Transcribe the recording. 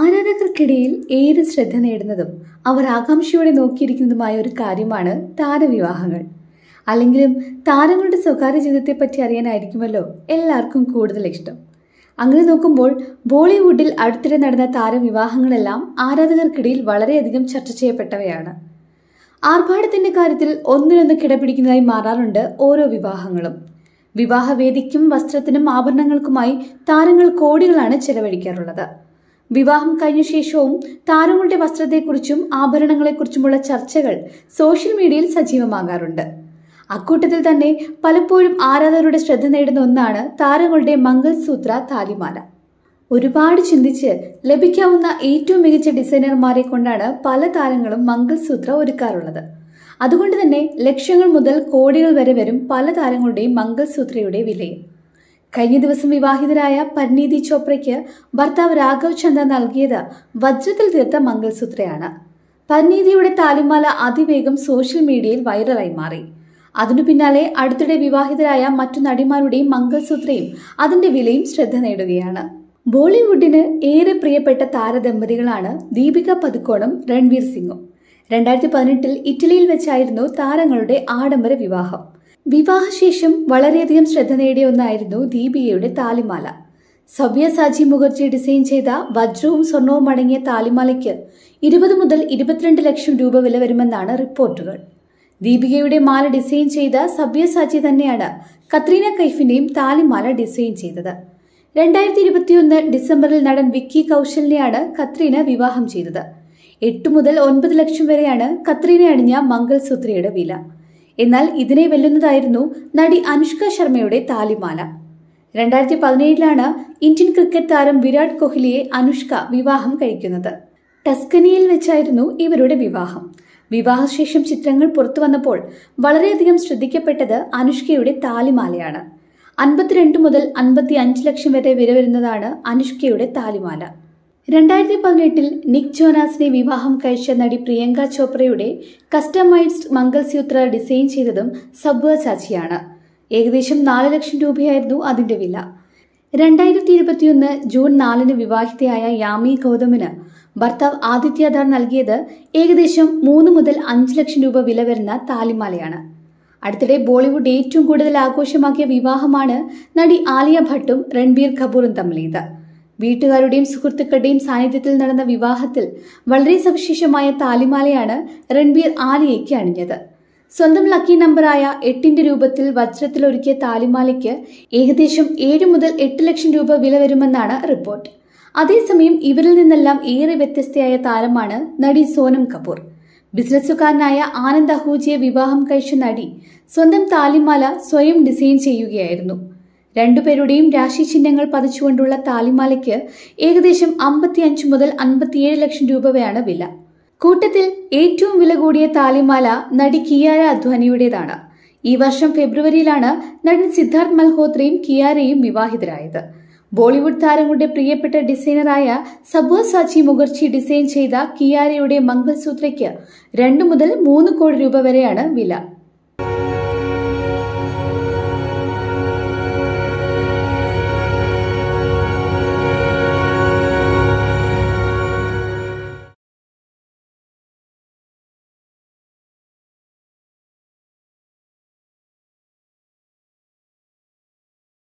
ആരാധകർക്കിടയിൽ ഏറെ ശ്രദ്ധ നേടുന്നതും അവർ ആകാംക്ഷയോടെ നോക്കിയിരിക്കുന്നതുമായ ഒരു കാര്യമാണ് താരവിവാഹങ്ങൾ അല്ലെങ്കിലും താരങ്ങളുടെ സ്വകാര്യ പറ്റി അറിയാനായിരിക്കുമല്ലോ എല്ലാവർക്കും കൂടുതൽ ഇഷ്ടം അങ്ങനെ നോക്കുമ്പോൾ ബോളിവുഡിൽ അടുത്തിടെ നടന്ന താരവിവാഹങ്ങളെല്ലാം ആരാധകർക്കിടയിൽ വളരെയധികം ചർച്ച ചെയ്യപ്പെട്ടവയാണ് ആർഭാടത്തിന്റെ കാര്യത്തിൽ ഒന്നിനൊന്ന് കിടപിടിക്കുന്നതായി മാറാറുണ്ട് ഓരോ വിവാഹങ്ങളും വിവാഹവേദിക്കും വസ്ത്രത്തിനും ആഭരണങ്ങൾക്കുമായി താരങ്ങൾ കോടികളാണ് ചെലവഴിക്കാറുള്ളത് വിവാഹം കഴിഞ്ഞ ശേഷവും താരങ്ങളുടെ വസ്ത്രത്തെക്കുറിച്ചും ആഭരണങ്ങളെക്കുറിച്ചുമുള്ള ചർച്ചകൾ സോഷ്യൽ മീഡിയയിൽ സജീവമാകാറുണ്ട് അക്കൂട്ടത്തിൽ തന്നെ പലപ്പോഴും ആരാധകരുടെ ശ്രദ്ധ നേടുന്ന ഒന്നാണ് താരങ്ങളുടെ മംഗൾസൂത്ര താലിമാല ഒരുപാട് ചിന്തിച്ച് ലഭിക്കാവുന്ന ഏറ്റവും മികച്ച ഡിസൈനർമാരെ കൊണ്ടാണ് പല താരങ്ങളും മംഗൾസൂത്ര ഒരുക്കാറുള്ളത് അതുകൊണ്ട് തന്നെ ലക്ഷങ്ങൾ മുതൽ കോടികൾ വരെ വരും പല താരങ്ങളുടെയും മംഗൾസൂത്രയുടെ വിലയും കഴിഞ്ഞ ദിവസം വിവാഹിതരായ പന്നീതി ചോപ്രയ്ക്ക് ഭർത്താവ് രാഘവ് ചന്ദ്ര നൽകിയത് വജ്രത്തിൽ തീർത്ത മംഗൾസൂത്രയാണ് പരിനീതിയുടെ താലിമാല അതിവേഗം സോഷ്യൽ മീഡിയയിൽ വൈറലായി മാറി അതിനു പിന്നാലെ അടുത്തിടെ വിവാഹിതരായ മറ്റു നടിമാരുടെയും മംഗൾസൂത്രയും അതിന്റെ വിലയും ശ്രദ്ധ നേടുകയാണ് ബോളിവുഡിന് ഏറെ പ്രിയപ്പെട്ട താരദമ്പതികളാണ് ദീപിക പതുക്കോണും രൺവീർ സിംഗും രണ്ടായിരത്തി പതിനെട്ടിൽ ഇറ്റലിയിൽ വെച്ചായിരുന്നു താരങ്ങളുടെ ആഡംബര വിവാഹം വിവാഹശേഷം വളരെയധികം ശ്രദ്ധ നേടിയ ഒന്നായിരുന്നു ദീപികയുടെ താലിമാല സവ്യസാജി മുഖർജി ഡിസൈൻ ചെയ്ത വജ്രവും സ്വർണവും അടങ്ങിയ താലിമാലയ്ക്ക് ഇരുപത് മുതൽ ഇരുപത്തിരണ്ട് ലക്ഷം രൂപ വില വരുമെന്നാണ് റിപ്പോർട്ടുകൾ ദീപികയുടെ മാല ഡിസൈൻ ചെയ്ത സവ്യസാജി തന്നെയാണ് കത്രീന കൈഫിന്റെയും താലിമാല ഡിസൈൻ ചെയ്തത് രണ്ടായിരത്തി ഇരുപത്തിയൊന്ന് ഡിസംബറിൽ നടൻ വിക്കി കൗശലിനെയാണ് കത്രീന വിവാഹം ചെയ്തത് എട്ട് മുതൽ ഒൻപത് ലക്ഷം വരെയാണ് കത്രീന അണിഞ്ഞ മംഗൾസൂത്രയുടെ വില എന്നാൽ ഇതിനെ വെല്ലുന്നതായിരുന്നു നടി അനുഷ്ക ശർമ്മയുടെ താലിമാല രണ്ടായിരത്തി പതിനേഴിലാണ് ഇന്ത്യൻ ക്രിക്കറ്റ് താരം വിരാട് കോഹ്ലിയെ അനുഷ്ക വിവാഹം കഴിക്കുന്നത് ടസ്കനിയിൽ വെച്ചായിരുന്നു ഇവരുടെ വിവാഹം വിവാഹശേഷം ചിത്രങ്ങൾ പുറത്തു വന്നപ്പോൾ വളരെയധികം ശ്രദ്ധിക്കപ്പെട്ടത് അനുഷ്കയുടെ താലിമാലയാണ് അൻപത്തിരണ്ട് മുതൽ അൻപത്തി അഞ്ച് ലക്ഷം വരെ വില വരുന്നതാണ് അനുഷ്കയുടെ താലിമാല രണ്ടായിരത്തി പതിനെട്ടിൽ നിക് ജോനാസിനെ വിവാഹം കഴിച്ച നടി പ്രിയങ്ക ചോപ്രയുടെ കസ്റ്റമൈസ്ഡ് മംഗൾസൂത്ര ഡിസൈൻ ചെയ്തതും സബ്വ ചാച്ചിയാണ് ഏകദേശം നാല് ലക്ഷം രൂപയായിരുന്നു അതിന്റെ വില രണ്ടായിരത്തി ഇരുപത്തിയൊന്ന് ജൂൺ നാലിന് വിവാഹിതയായ യാമി ഗൗതമിന് ഭർത്താവ് ആദിത്യാധാർ നൽകിയത് ഏകദേശം മൂന്ന് മുതൽ അഞ്ച് ലക്ഷം രൂപ വില വരുന്ന താലിമാലയാണ് അടുത്തിടെ ബോളിവുഡ് ഏറ്റവും കൂടുതൽ ആഘോഷമാക്കിയ വിവാഹമാണ് നടി ആലിയ ഭട്ടും രൺബീർ കപൂറും തമ്മിലേത് വീട്ടുകാരുടെയും സുഹൃത്തുക്കളുടെയും സാന്നിധ്യത്തിൽ നടന്ന വിവാഹത്തിൽ വളരെ സവിശേഷമായ താലിമാലയാണ് രൺബീർ ആലിയയ്ക്ക് അണിഞ്ഞത് സ്വന്തം ലക്കി നമ്പറായ എട്ടിന്റെ രൂപത്തിൽ വജ്രത്തിൽ ഒരുക്കിയ താലിമാലയ്ക്ക് ഏകദേശം ഏഴ് മുതൽ എട്ട് ലക്ഷം രൂപ വില വരുമെന്നാണ് റിപ്പോർട്ട് അതേസമയം ഇവരിൽ നിന്നെല്ലാം ഏറെ വ്യത്യസ്തയായ താരമാണ് നടി സോനം കപൂർ ബിസിനസ്സുകാരനായ ആനന്ദ് അഹൂജിയെ വിവാഹം കഴിച്ച നടി സ്വന്തം താലിമാല സ്വയം ഡിസൈൻ ചെയ്യുകയായിരുന്നു രണ്ടുപേരുടെയും രാശി ചിഹ്നങ്ങൾ പതിച്ചുകൊണ്ടുള്ള താലിമാലയ്ക്ക് ഏകദേശം അമ്പത്തി അഞ്ച് മുതൽ അൻപത്തിയേഴ് ലക്ഷം രൂപയാണ് വില കൂട്ടത്തിൽ ഏറ്റവും വില കൂടിയ താലിമാല നടി കിയാര അധ്വാനിയുടേതാണ് ഈ വർഷം ഫെബ്രുവരിയിലാണ് നടൻ സിദ്ധാർത്ഥ് മൽഹോത്രയും കിയാരയും വിവാഹിതരായത് ബോളിവുഡ് താരങ്ങളുടെ പ്രിയപ്പെട്ട ഡിസൈനറായ സബോ സാച്ചി മുഖർജി ഡിസൈൻ ചെയ്ത കിയാരയുടെ മംഗൾസൂത്രയ്ക്ക് രണ്ടു മുതൽ മൂന്ന് കോടി രൂപ വരെയാണ് വില